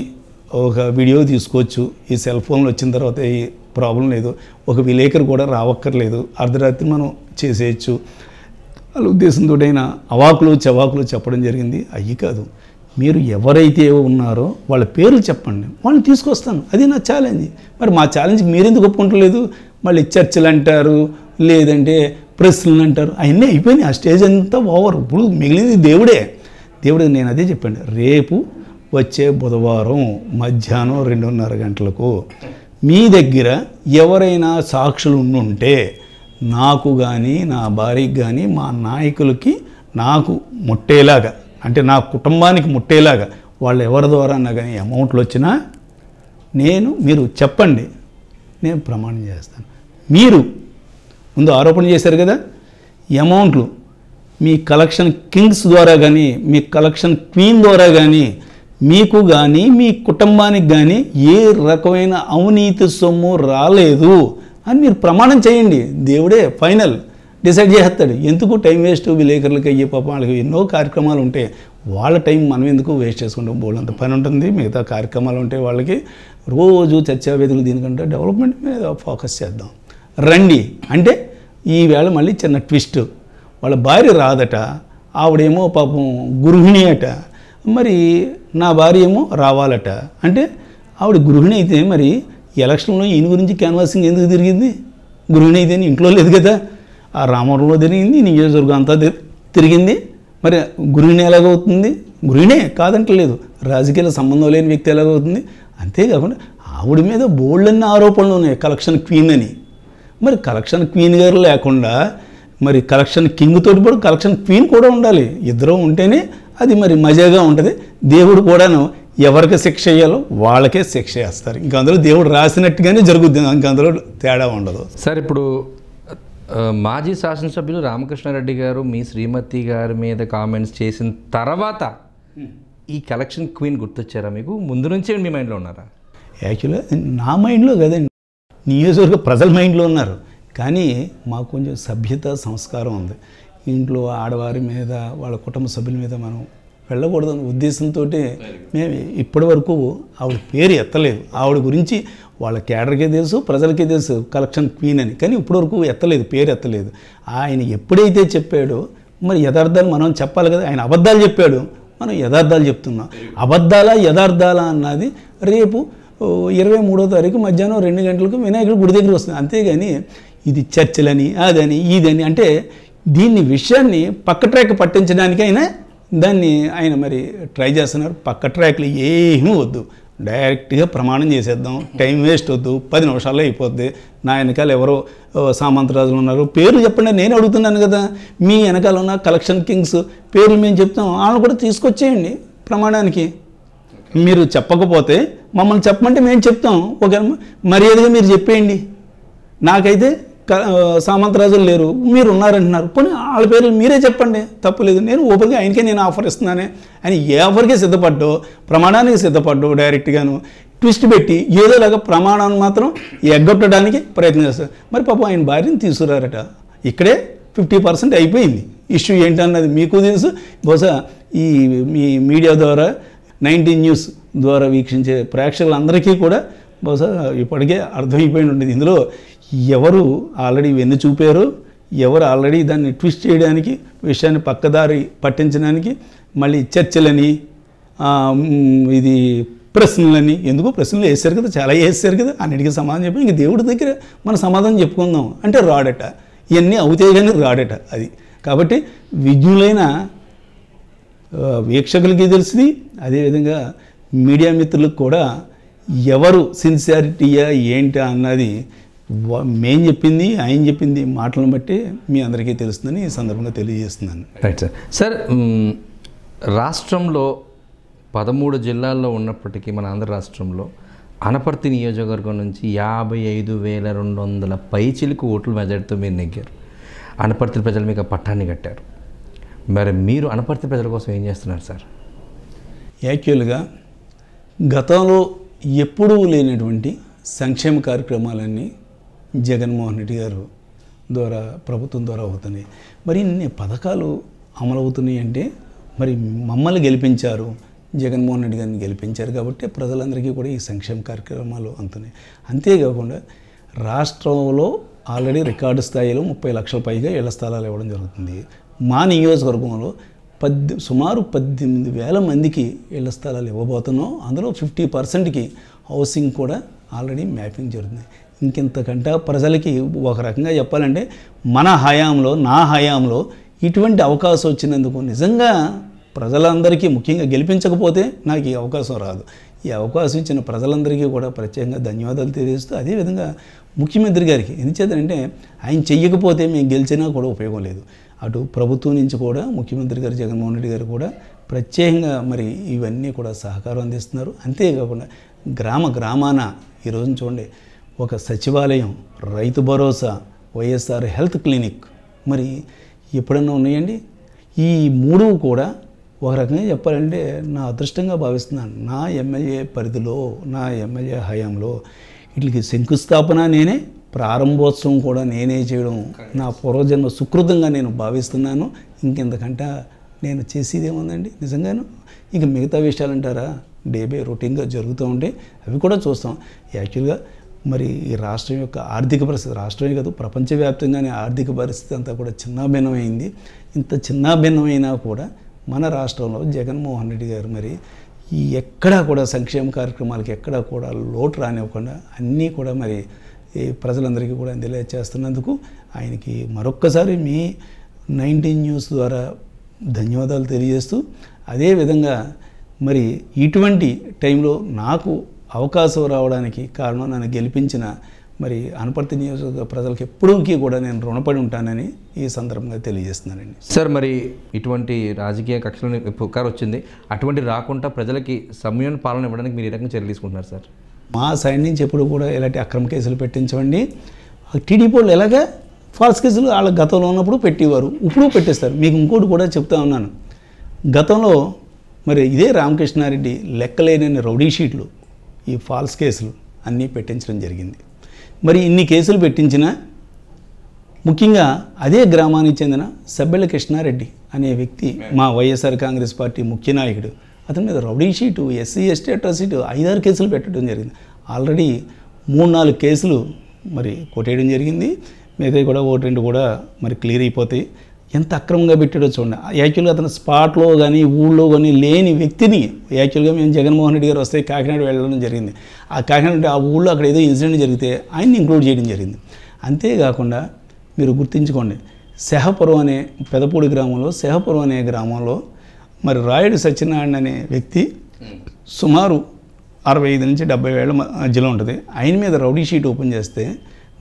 ఒక వీడియో తీసుకోవచ్చు ఈ సెల్ ఫోన్లు వచ్చిన తర్వాత ఈ ప్రాబ్లం లేదు ఒక విలేకరు కూడా రావక్కర్లేదు అర్ధరాత్రి మనం చేసేయచ్చు వాళ్ళ ఉద్దేశంతో అవాకులు చవాకులు చెప్పడం జరిగింది అయ్యి కాదు మీరు ఎవరైతే ఉన్నారో వాళ్ళ పేర్లు చెప్పండి వాళ్ళని తీసుకొస్తాను అది నా ఛాలెంజ్ మరి మా ఛాలెంజ్ మీరెందుకు ఒప్పుకుంటలేదు మళ్ళీ చర్చలు అంటారు లేదంటే ప్రశ్నలు అంటారు అవన్నీ అయిపోయినాయి ఆ స్టేజ్ అంతా ఓవర్ ఇప్పుడు మిగిలింది దేవుడే దేవుడు నేను అదే చెప్పాను రేపు వచ్చే బుధవారం మధ్యాహ్నం రెండున్నర గంటలకు మీ దగ్గర ఎవరైనా సాక్షులు ఉండుంటే నాకు కానీ నా భార్యకి కానీ మా నాయకులకి నాకు ముట్టేలాగా అంటే నా కుటుంబానికి ముట్టేలాగా వాళ్ళు ఎవరి ద్వారా అన్నా కానీ అమౌంట్లు వచ్చినా నేను మీరు చెప్పండి నేను ప్రమాణం చేస్తాను మీరు ముందు ఆరోపణ చేశారు కదా అమౌంట్లు మీ కలెక్షన్ కింగ్స్ ద్వారా కానీ మీ కలెక్షన్ క్వీన్ ద్వారా కానీ మీకు కానీ మీ కుటుంబానికి కానీ ఏ రకమైన అవినీతి సొమ్ము రాలేదు అని మీరు ప్రమాణం చేయండి దేవుడే ఫైనల్ డిసైడ్ చేస్తాడు ఎందుకు టైం వేస్ట్ విలేకరులకి అయ్యే పాపం వాళ్ళకి ఎన్నో కార్యక్రమాలు ఉంటాయి వాళ్ళ టైం మనం ఎందుకు వేస్ట్ చేసుకుంటాం బోళ్ళంత పని ఉంటుంది మిగతా కార్యక్రమాలు ఉంటాయి వాళ్ళకి రోజు చర్చావేదికలు దీనికంటే డెవలప్మెంట్ మీద ఫోకస్ చేద్దాం రండి అంటే ఈవేళ మళ్ళీ చిన్న ట్విస్ట్ వాళ్ళ భార్య రాదట ఆవిడేమో పాపం గృహిణి అట మరి నా భార్య ఏమో రావాలట అంటే ఆవిడ గృహిణి అయితే మరి ఎలక్షన్లో ఈయన గురించి క్యాన్వాసింగ్ ఎందుకు తిరిగింది గృహిణి అయితే ఇంట్లో లేదు కదా ఆ రామవరంలో తిరిగింది నియోజకవర్గం అంతా తిరిగింది మరి గృహిణి ఎలాగవుతుంది గృహిణే కాదంటలేదు రాజకీయాల సంబంధం లేని వ్యక్తి ఎలాగవుతుంది అంతేకాకుండా ఆవిడ మీద బోల్డ్ అన్ని ఆరోపణలు ఉన్నాయి కలెక్షన్ క్వీన్ అని మరి కలెక్షన్ క్వీన్ గారు లేకుండా మరి కలెక్షన్ కింగ్ తోటి పాటు కలెక్షన్ క్వీన్ కూడా ఉండాలి ఇద్దరు ఉంటేనే అది మరి మజాగా ఉంటుంది దేవుడు కూడాను ఎవరికి శిక్ష వేయాలో వాళ్ళకే శిక్ష చేస్తారు ఇంకా అందులో దేవుడు రాసినట్టుగానే జరుగుద్ది ఇంకా అందులో తేడా ఉండదు సార్ ఇప్పుడు మాజీ శాసనసభ్యులు రామకృష్ణారెడ్డి గారు మీ శ్రీమతి గారి మీద కామెంట్స్ చేసిన తర్వాత ఈ కలెక్షన్ క్వీన్ గుర్తొచ్చారా మీకు ముందు నుంచే మీ మైండ్లో ఉన్నారా యాక్చువల్గా నా మైండ్లో కదండి నియోజకవర్గ ప్రజల మైండ్లో ఉన్నారు కానీ మాకు కొంచెం సభ్యత సంస్కారం ఉంది ఇంట్లో ఆడవారి మీద వాళ్ళ కుటుంబ సభ్యుల మీద మనం వెళ్ళకూడదన్న ఉద్దేశంతో మేము ఇప్పటి వరకు ఆవిడ పేరు ఎత్తలేదు ఆవిడ గురించి వాళ్ళ కేడర్కే తెలుసు ప్రజలకే తెలుసు కలెక్షన్ క్వీన్ అని కానీ ఇప్పటి వరకు ఎత్తలేదు పేరు ఎత్తలేదు ఆయన ఎప్పుడైతే చెప్పాడో మరి యథార్థాలు మనం చెప్పాలి కదా ఆయన అబద్ధాలు చెప్పాడు మనం యథార్థాలు చెప్తున్నాం అబద్ధాలా యథార్థాలా అన్నది రేపు ఇరవై మూడో తారీఖు మధ్యాహ్నం రెండు గంటలకు వినాయకుడు గుడి దగ్గర వస్తుంది అంతేగాని ఇది చర్చలని అదని ఇదని అంటే దీన్ని విషయాన్ని పక్క ట్రాక్ పట్టించడానికి ఆయన దాన్ని ఆయన మరి ట్రై చేస్తున్నారు పక్క ట్రాక్లు ఏమీ వద్దు డైరెక్ట్గా ప్రమాణం చేసేద్దాం టైం వేస్ట్ వద్దు పది నిమిషాల్లో అయిపోద్ది నా వెనకాల ఎవరో సామంతరాజులు ఉన్నారు పేరు చెప్పండి నేను అడుగుతున్నాను కదా మీ వెనకాల ఉన్న కలెక్షన్ కింగ్స్ పేర్లు మేము చెప్తాం వాళ్ళు కూడా తీసుకొచ్చేయండి ప్రమాణానికి మీరు చెప్పకపోతే మమ్మల్ని చెప్పమంటే మేము చెప్తాం ఒక మర్యాదగా మీరు చెప్పేయండి నాకైతే సామంతరాజులు లేరు మీరు ఉన్నారంటున్నారు పోనీ వాళ్ళ పేర్లు మీరే చెప్పండి తప్పులేదు నేను ఓపెన్గా ఆయనకే నేను ఆఫర్ ఇస్తున్నానే అని ఏ ఆఫర్కే సిద్ధపడ్డో ప్రమాణానికి సిద్ధపడ్డో డైరెక్ట్గాను ట్విస్ట్ పెట్టి ఏదోలాగా ప్రమాణాన్ని మాత్రం ఎగ్గొట్టడానికి ప్రయత్నం చేస్తారు మరి పాపం ఆయన భార్యని తీసుకురారట ఇక్కడే ఫిఫ్టీ పర్సెంట్ అయిపోయింది ఇష్యూ ఏంటన్నది మీకు తెలుసు బహుశా ఈ మీ మీడియా ద్వారా నైన్టీన్ న్యూస్ ద్వారా వీక్షించే ప్రేక్షకులందరికీ కూడా బహుశా ఇప్పటికే అర్థమైపోయి ఉండేది ఇందులో ఎవరు ఆల్రెడీ వెన్ను చూపారు ఎవరు ఆల్రెడీ దాన్ని ట్విస్ట్ చేయడానికి విషయాన్ని పక్కదారి పట్టించడానికి మళ్ళీ చర్చలని ఇది ప్రశ్నలని ఎందుకు ప్రశ్నలు వేసారు కదా చాలా వేసారు కదా అన్నిటికీ సమాధానం చెప్పి ఇంక దేవుడి దగ్గర మన సమాధానం చెప్పుకుందాం అంటే రాడట ఇవన్నీ అవుతాయి కానీ రాడట అది కాబట్టి విజ్ఞులైన వీక్షకులకి తెలిసింది అదేవిధంగా మీడియా మిత్రులకు కూడా ఎవరు సిన్సియారిటీయా ఏంటా అన్నది మేం చెప్పింది ఆయన చెప్పింది మాటలను బట్టి మీ అందరికీ తెలుస్తుందని ఈ సందర్భంగా తెలియజేస్తున్నాను రైట్ సార్ సార్ రాష్ట్రంలో పదమూడు జిల్లాల్లో ఉన్నప్పటికీ మన ఆంధ్ర రాష్ట్రంలో అనపర్తి నియోజకవర్గం నుంచి యాభై ఐదు వేల రెండు వందల పైచిలకు ఓట్ల మెజార్టీతో మీరు నెగ్గారు అనపర్తి ప్రజలు మీకు పట్టాన్ని కట్టారు మరి మీరు అనపర్తి ప్రజల కోసం ఏం చేస్తున్నారు సార్ యాక్చువల్గా గతంలో ఎప్పుడూ లేనటువంటి సంక్షేమ కార్యక్రమాలన్నీ జగన్మోహన్ రెడ్డి గారు ద్వారా ప్రభుత్వం ద్వారా అవుతున్నాయి మరి ఇన్ని పథకాలు అమలవుతున్నాయి అంటే మరి మమ్మల్ని గెలిపించారు జగన్మోహన్ రెడ్డి గారిని గెలిపించారు కాబట్టి ప్రజలందరికీ కూడా ఈ సంక్షేమ కార్యక్రమాలు అంతున్నాయి అంతేకాకుండా రాష్ట్రంలో ఆల్రెడీ రికార్డు స్థాయిలో ముప్పై లక్షల పైగా ఇళ్ల స్థలాలు ఇవ్వడం జరుగుతుంది మా నియోజకవర్గంలో పద్ది సుమారు పద్దెనిమిది వేల మందికి ఇళ్ల స్థలాలు ఇవ్వబోతున్నాం అందులో ఫిఫ్టీ పర్సెంట్కి హౌసింగ్ కూడా ఆల్రెడీ మ్యాపింగ్ జరుగుతుంది ఇంకింతకంటే ప్రజలకి ఒక రకంగా చెప్పాలంటే మన హయాంలో నా హయాంలో ఇటువంటి అవకాశం వచ్చినందుకు నిజంగా ప్రజలందరికీ ముఖ్యంగా గెలిపించకపోతే నాకు ఈ అవకాశం రాదు ఈ అవకాశం ఇచ్చిన ప్రజలందరికీ కూడా ప్రత్యేకంగా ధన్యవాదాలు తెలియజేస్తూ అదేవిధంగా ముఖ్యమంత్రి గారికి ఎందుచేతంటే ఆయన చెయ్యకపోతే మేము గెలిచినా కూడా ఉపయోగం లేదు అటు ప్రభుత్వం నుంచి కూడా ముఖ్యమంత్రి గారు జగన్మోహన్ రెడ్డి గారు కూడా ప్రత్యేకంగా మరి ఇవన్నీ కూడా సహకారం అందిస్తున్నారు అంతేకాకుండా గ్రామ గ్రామాన ఈరోజు చూడండి ఒక సచివాలయం రైతు భరోసా వైఎస్ఆర్ హెల్త్ క్లినిక్ మరి ఎప్పుడన్నా ఉన్నాయండి ఈ మూడు కూడా ఒక రకంగా చెప్పాలంటే నా అదృష్టంగా భావిస్తున్నాను నా ఎమ్మెల్యే పరిధిలో నా ఎమ్మెల్యే హయాంలో వీటికి శంకుస్థాపన నేనే ప్రారంభోత్సవం కూడా నేనే చేయడం నా పూర్వజన్మ సుకృతంగా నేను భావిస్తున్నాను ఇంకెంతకంట నేను చేసేది ఏముందండి నిజంగాను ఇక మిగతా విషయాలు అంటారా డే బై రొటీన్గా జరుగుతూ ఉంటే అవి కూడా చూస్తాం యాక్చువల్గా మరి ఈ రాష్ట్రం యొక్క ఆర్థిక పరిస్థితి రాష్ట్రమే కాదు ప్రపంచవ్యాప్తంగానే ఆర్థిక పరిస్థితి అంతా కూడా చిన్న భిన్నమైంది ఇంత భిన్నమైనా కూడా మన రాష్ట్రంలో జగన్మోహన్ రెడ్డి గారు మరి ఈ ఎక్కడా కూడా సంక్షేమ కార్యక్రమాలకి ఎక్కడా కూడా లోటు రానివ్వకుండా అన్నీ కూడా మరి ఈ ప్రజలందరికీ కూడా అందేలా చేస్తున్నందుకు ఆయనకి మరొక్కసారి మీ నైన్టీన్ న్యూస్ ద్వారా ధన్యవాదాలు తెలియజేస్తూ అదేవిధంగా మరి ఇటువంటి టైంలో నాకు అవకాశం రావడానికి కారణం నన్ను గెలిపించిన మరి అనుపర్తి నియోజకవర్గ ప్రజలకు ఎప్పుడూకి కూడా నేను రుణపడి ఉంటానని ఈ సందర్భంగా తెలియజేస్తున్నానండి సార్ మరి ఇటువంటి రాజకీయ కక్షలను పుకారు వచ్చింది అటువంటి రాకుండా ప్రజలకి సమయం పాలన ఇవ్వడానికి మీరు ఈ రకంగా చర్యలు తీసుకుంటున్నారు సార్ మా సైడ్ నుంచి ఎప్పుడు కూడా ఇలాంటి అక్రమ కేసులు పెట్టించండి టీడీపీ వాళ్ళు ఎలాగా ఫాల్స్ కేసులు వాళ్ళ గతంలో ఉన్నప్పుడు పెట్టేవారు ఇప్పుడు పెట్టేస్తారు మీకు ఇంకోటి కూడా చెప్తా ఉన్నాను గతంలో మరి ఇదే రామకృష్ణారెడ్డి లెక్కలేని రౌడీ షీట్లు ఈ ఫాల్స్ కేసులు అన్నీ పెట్టించడం జరిగింది మరి ఇన్ని కేసులు పెట్టించిన ముఖ్యంగా అదే గ్రామానికి చెందిన సబ్బెళ్ళ కృష్ణారెడ్డి అనే వ్యక్తి మా వైఎస్ఆర్ కాంగ్రెస్ పార్టీ ముఖ్య నాయకుడు అతని మీద rowdy sheet SC ST atrocity ఐదారు కేసులు పెట్టడం జరిగింది ఆల్రెడీ మూడు నాలుగు కేసులు మరి కొట్టేయడం జరిగింది మిగతా కూడా ఒకటి రెండు కూడా మరి క్లియర్ అయిపోతాయి ఎంత అక్రమంగా పెట్టాడో చూడండి యాక్చువల్గా అతను స్పాట్లో కానీ ఊళ్ళో కానీ లేని వ్యక్తిని యాక్చువల్గా మేము జగన్మోహన్ రెడ్డి గారు వస్తే కాకినాడ వెళ్ళడం జరిగింది ఆ కాకినాడ ఆ ఊళ్ళో అక్కడ ఏదో ఇన్సిడెంట్ జరిగితే ఆయన్ని ఇంక్లూడ్ చేయడం జరిగింది అంతేకాకుండా మీరు గుర్తించుకోండి శహపురం అనే పెదపూడి గ్రామంలో శహపురం అనే గ్రామంలో మరి రాయుడు సత్యనారాయణ అనే వ్యక్తి సుమారు అరవై ఐదు నుంచి డెబ్బై వేల జిల్లా ఉంటుంది ఆయన మీద రౌడీ షీట్ ఓపెన్ చేస్తే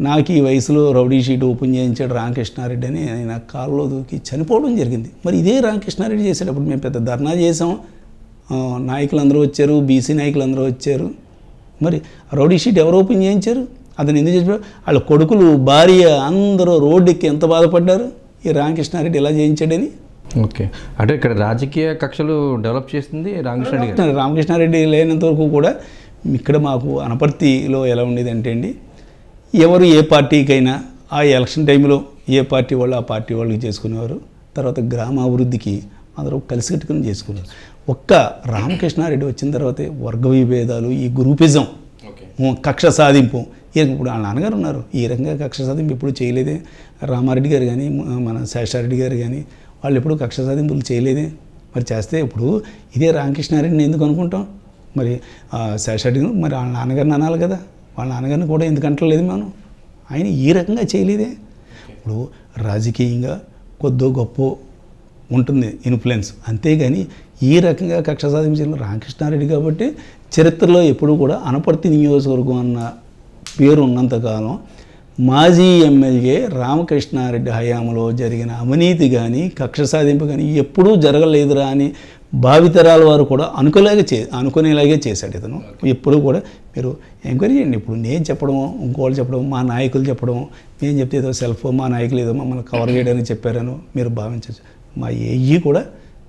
నాకు ఈ వయసులో రౌడీ షీట్ ఓపెన్ చేయించాడు రామకృష్ణారెడ్డి అని ఆయన కారులో దూకి చనిపోవడం జరిగింది మరి ఇదే రామకృష్ణారెడ్డి చేసేటప్పుడు మేము పెద్ద ధర్నా చేసాం అందరూ వచ్చారు బీసీ నాయకులు అందరూ వచ్చారు మరి రౌడీ షీట్ ఎవరు ఓపెన్ చేయించారు అతను ఎందుకు చేసిపోయారు వాళ్ళ కొడుకులు భార్య అందరూ రోడ్డుకి ఎంత బాధపడ్డారు ఈ రామకృష్ణారెడ్డి ఇలా చేయించాడని ఓకే అంటే ఇక్కడ రాజకీయ కక్షలు డెవలప్ చేసింది రామకృష్ణారెడ్డి రామకృష్ణారెడ్డి లేనంత వరకు కూడా ఇక్కడ మాకు అనపర్తిలో ఎలా ఉండేది అంటే అండి ఎవరు ఏ పార్టీకైనా ఆ ఎలక్షన్ టైంలో ఏ పార్టీ వాళ్ళు ఆ పార్టీ వాళ్ళకి చేసుకునేవారు తర్వాత గ్రామాభివృద్ధికి అందరూ కలిసి కట్టుకుని చేసుకున్నారు ఒక్క రామకృష్ణారెడ్డి వచ్చిన తర్వాతే వర్గ విభేదాలు ఈ గ్రూపిజం కక్ష సాధింపు ఇప్పుడు వాళ్ళ నాన్నగారు ఉన్నారు ఈ రకంగా కక్ష సాధింపు ఎప్పుడు చేయలేదే రామారెడ్డి గారు కానీ మన శేషారెడ్డి గారు కానీ వాళ్ళు ఎప్పుడు కక్ష సాధింపులు చేయలేదే మరి చేస్తే ఇప్పుడు ఇదే రామకృష్ణారెడ్డిని ఎందుకు అనుకుంటాం మరి శేషారెడ్డి మరి వాళ్ళ నాన్నగారిని అనాలి కదా వాళ్ళ నాన్నగారిని కూడా ఎందుకు అంటలేదు మనం ఆయన ఏ రకంగా చేయలేదే ఇప్పుడు రాజకీయంగా కొద్దో గొప్ప ఉంటుంది ఇన్ఫ్లుయెన్స్ అంతేగాని ఈ రకంగా కక్ష సాధించిన రామకృష్ణారెడ్డి కాబట్టి చరిత్రలో ఎప్పుడూ కూడా అనపర్తి నియోజకవర్గం అన్న పేరు ఉన్నంతకాలం మాజీ ఎమ్మెల్యే రామకృష్ణారెడ్డి హయాంలో జరిగిన అవినీతి కానీ కక్ష సాధింపు కానీ ఎప్పుడూ జరగలేదురా అని భావితరాల వారు కూడా అనుకోలేగా చే అనుకునేలాగే చేశాడు ఇతను ఎప్పుడు కూడా మీరు ఎంక్వైరీ చేయండి ఇప్పుడు నేను చెప్పడం ఇంకోళ్ళు చెప్పడం మా నాయకులు చెప్పడం నేను చెప్తే ఏదో సెల్ఫ్ మా నాయకులు ఏదో మమ్మల్ని కవర్ చేయడానికి చెప్పారను మీరు భావించవచ్చు మా ఏయి కూడా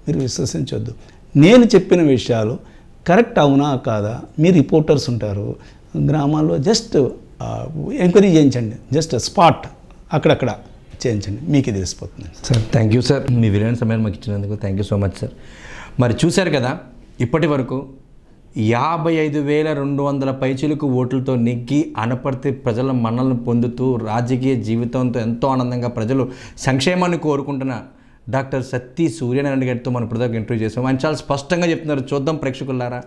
మీరు విశ్వసించవద్దు నేను చెప్పిన విషయాలు కరెక్ట్ అవునా కాదా మీ రిపోర్టర్స్ ఉంటారు గ్రామాల్లో జస్ట్ ఎంక్వైరీ చేయించండి జస్ట్ స్పాట్ అక్కడక్కడ చేయించండి మీకే తెలిసిపోతుంది సార్ థ్యాంక్ యూ సార్ మీ విరాయణ సమయాన్ని మాకు ఇచ్చినందుకు thank you so much sir మరి చూశారు కదా ఇప్పటి వరకు యాభై ఐదు వేల రెండు వందల పైచులకు ఓట్లతో నెగ్గి అనపర్తి ప్రజల మన్నలను పొందుతూ రాజకీయ జీవితంతో ఎంతో ఆనందంగా ప్రజలు సంక్షేమాన్ని కోరుకుంటున్న డాక్టర్ సత్తి సూర్యనారాయణ గారితో మనం ఇప్పుడు ఇంటర్వ్యూ చేసాం ఆయన చాలా స్పష్టంగా చెప్తున్నారు చూద్దాం ప్రేక్షకులారా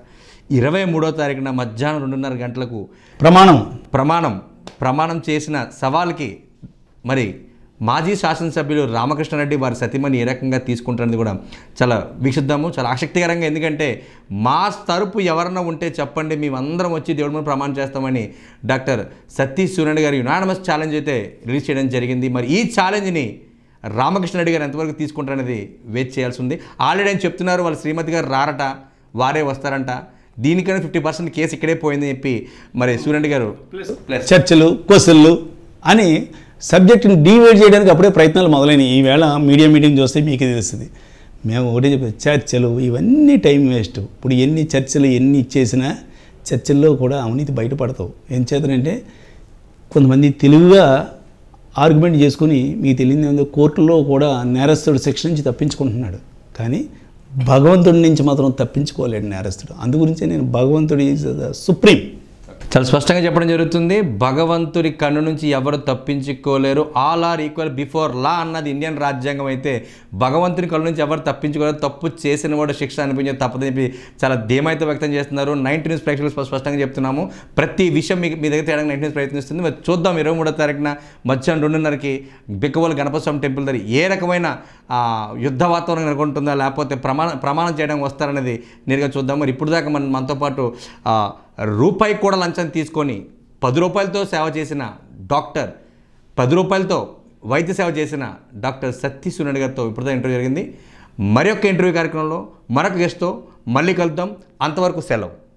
ఇరవై మూడో తారీఖున మధ్యాహ్నం రెండున్నర గంటలకు ప్రమాణం ప్రమాణం ప్రమాణం చేసిన సవాల్కి మరి మాజీ శాసనసభ్యులు రామకృష్ణారెడ్డి వారి సతీమణి ఏ రకంగా తీసుకుంటారనేది కూడా చాలా వీక్షిద్దాము చాలా ఆసక్తికరంగా ఎందుకంటే మా తరపు ఎవరన్నా ఉంటే చెప్పండి మేమందరం వచ్చి దేవుడి మీద ప్రమాణం చేస్తామని డాక్టర్ సతీష్ సూర్యుడు గారు యునానమస్ ఛాలెంజ్ అయితే రిలీజ్ చేయడం జరిగింది మరి ఈ ఛాలెంజ్ని రామకృష్ణారెడ్డి గారు ఎంతవరకు తీసుకుంటారనేది వెయిట్ చేయాల్సి ఉంది ఆల్రెడీ ఆయన చెప్తున్నారు వాళ్ళ శ్రీమతి గారు రారట వారే వస్తారంట దీనికైనా ఫిఫ్టీ పర్సెంట్ కేసు ఇక్కడే పోయింది చెప్పి మరి సూర్యుడు గారు చర్చలు కొసళ్ళు అని సబ్జెక్టుని డివైడ్ చేయడానికి అప్పుడే ప్రయత్నాలు మొదలైనవి ఈవేళ మీడియా మీటింగ్ చూస్తే మీకే తెలుస్తుంది మేము ఒకటే చెప్పి చర్చలు ఇవన్నీ టైం వేస్ట్ ఇప్పుడు ఎన్ని చర్చలు ఎన్ని ఇచ్చేసినా చర్చల్లో కూడా అవినీతి బయటపడతావు ఏం చేతనంటే కొంతమంది తెలివిగా ఆర్గ్యుమెంట్ చేసుకుని మీకు తెలియదు ఏంటో కోర్టులో కూడా నేరస్తుడు శిక్ష నుంచి తప్పించుకుంటున్నాడు కానీ భగవంతుడి నుంచి మాత్రం తప్పించుకోలేడు నేరస్తుడు అందు నేను భగవంతుడి సుప్రీం చాలా స్పష్టంగా చెప్పడం జరుగుతుంది భగవంతుడి కన్ను నుంచి ఎవరు తప్పించుకోలేరు all are equal before law అన్నది ఇండియన్ రాజ్యాంగం అయితే భగవంతుని కళ్ళు నుంచి ఎవరు తప్పించుకోలేరు తప్పు చేసిన వాడు శిక్ష అనిపించే తప్పదని చెప్పి చాలా ధీమైతే వ్యక్తం చేస్తున్నారు నైన్టీ న్యూస్ ప్రేక్షకులు స్పష్టంగా చెప్తున్నాము ప్రతి విషయం మీకు మీ దగ్గర తేడానికి నైన్టీ న్యూస్ ప్రయత్నిస్తుంది మరి చూద్దాం ఇరవై మూడో తారీఖున మధ్యాహ్నం రెండున్నరకి బిక్కవోలు గణపతి టెంపుల్ దగ్గర ఏ రకమైన యుద్ధ వాతావరణం నెలకొంటుందా లేకపోతే ప్రమాణ ప్రమాణం చేయడానికి వస్తారనేది నేరుగా చూద్దాం మరి ఇప్పుడు దాకా మన మనతో పాటు రూపాయి కూడా లంచం తీసుకొని పది రూపాయలతో సేవ చేసిన డాక్టర్ పది రూపాయలతో వైద్య సేవ చేసిన డాక్టర్ సత్య సునడి గారితో ఇప్పుడుతో ఇంటర్వ్యూ జరిగింది మరి ఇంటర్వ్యూ కార్యక్రమంలో మరొక గెస్ట్తో మళ్ళీ కలుద్దాం అంతవరకు సెలవు